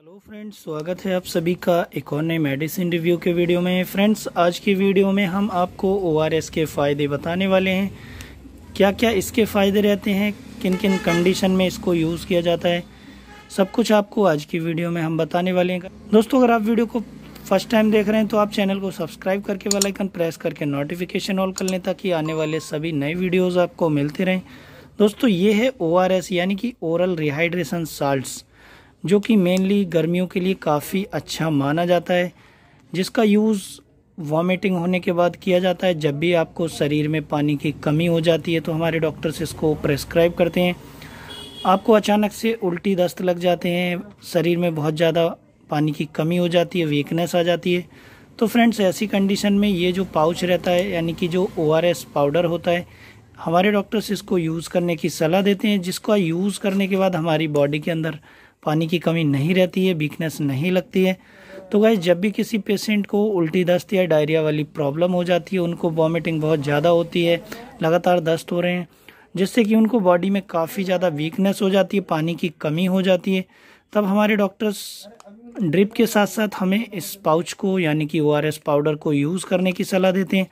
hello friends स्वागत है आप सभी का एक और नए मेडिसिन रिव्यू के वीडियो में फ्रेंड्स आज की वीडियो में हम आपको ओआरएस के फ़ायदे बताने वाले हैं क्या क्या इसके फ़ायदे रहते हैं किन किन कंडीशन में इसको यूज़ किया जाता है सब कुछ आपको आज की वीडियो में हम बताने वाले हैं दोस्तों अगर आप वीडियो को फर्स्ट टाइम देख रहे हैं तो आप चैनल को सब्सक्राइब करके वालाइकन प्रेस करके नोटिफिकेशन ऑल कर लें ताकि आने वाले सभी नए वीडियोज़ आपको मिलते रहें दोस्तों ये है ओ यानी कि ओरल रिहाइड्रेशन साल्ट्स जो कि मेनली गर्मियों के लिए काफ़ी अच्छा माना जाता है जिसका यूज़ वॉमिटिंग होने के बाद किया जाता है जब भी आपको शरीर में पानी की कमी हो जाती है तो हमारे डॉक्टर्स इसको प्रेस्क्राइब करते हैं आपको अचानक से उल्टी दस्त लग जाते हैं शरीर में बहुत ज़्यादा पानी की कमी हो जाती है वीकनेस आ जाती है तो फ्रेंड्स ऐसी कंडीशन में ये जो पाउच रहता है यानी कि जो ओ पाउडर होता है हमारे डॉक्टर्स इसको यूज़ करने की सलाह देते हैं जिसका यूज़ करने के बाद हमारी बॉडी के अंदर पानी की कमी नहीं रहती है वीकनेस नहीं लगती है तो गाय जब भी किसी पेशेंट को उल्टी दस्त या डायरिया वाली प्रॉब्लम हो जाती है उनको वॉमिटिंग बहुत ज़्यादा होती है लगातार दस्त हो रहे हैं जिससे कि उनको बॉडी में काफ़ी ज़्यादा वीकनेस हो जाती है पानी की कमी हो जाती है तब हमारे डॉक्टर्स ड्रिप के साथ साथ हमें इस पाउच को यानी कि ओ पाउडर को यूज़ करने की सलाह देते हैं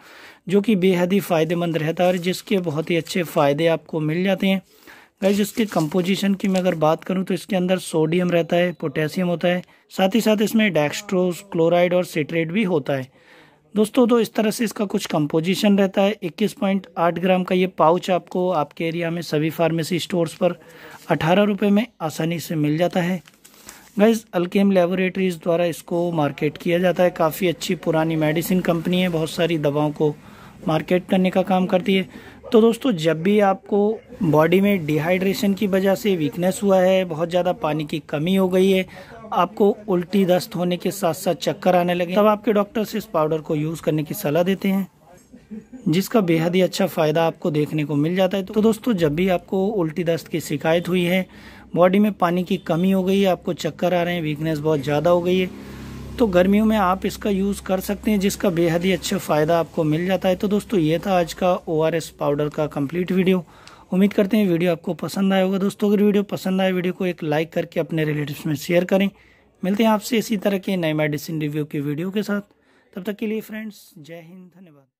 जो कि बेहद ही फ़ायदेमंद रहता है और जिसके बहुत ही अच्छे फ़ायदे आपको मिल जाते हैं गैज इसके कंपोजिशन की मैं अगर बात करूं तो इसके अंदर सोडियम रहता है पोटेशियम होता है साथ ही साथ इसमें डेक्स्ट्रोस क्लोराइड और सिट्रेट भी होता है दोस्तों तो इस तरह से इसका कुछ कंपोजिशन रहता है 21.8 ग्राम का ये पाउच आपको आपके एरिया में सभी फार्मेसी स्टोर्स पर अठारह रुपये में आसानी से मिल जाता है गैज अल्केम लेबोरेटरीज़ द्वारा इसको मार्केट किया जाता है काफ़ी अच्छी पुरानी मेडिसिन कंपनी है बहुत सारी दवाओं को मार्केट करने का काम करती है तो दोस्तों जब भी आपको बॉडी में डिहाइड्रेशन की वजह से वीकनेस हुआ है बहुत ज़्यादा पानी की कमी हो गई है आपको उल्टी दस्त होने के साथ साथ चक्कर आने लगे तब आपके डॉक्टर से इस पाउडर को यूज़ करने की सलाह देते हैं जिसका बेहद ही अच्छा फ़ायदा आपको देखने को मिल जाता है तो दोस्तों जब भी आपको उल्टी दस्त की शिकायत हुई है बॉडी में पानी की कमी हो गई है आपको चक्कर आ रहे हैं वीकनेस बहुत ज़्यादा हो गई है तो गर्मियों में आप इसका यूज़ कर सकते हैं जिसका बेहद ही अच्छा फ़ायदा आपको मिल जाता है तो दोस्तों ये था आज का ओ पाउडर का कम्प्लीट वीडियो उम्मीद करते हैं वीडियो आपको पसंद आया होगा दोस्तों अगर वीडियो पसंद आए वीडियो को एक लाइक करके अपने रिलेटिव्स में शेयर करें मिलते हैं आपसे इसी तरह के नए मेडिसिन रिव्यू के वीडियो के साथ तब तक के लिए फ्रेंड्स जय हिंद धन्यवाद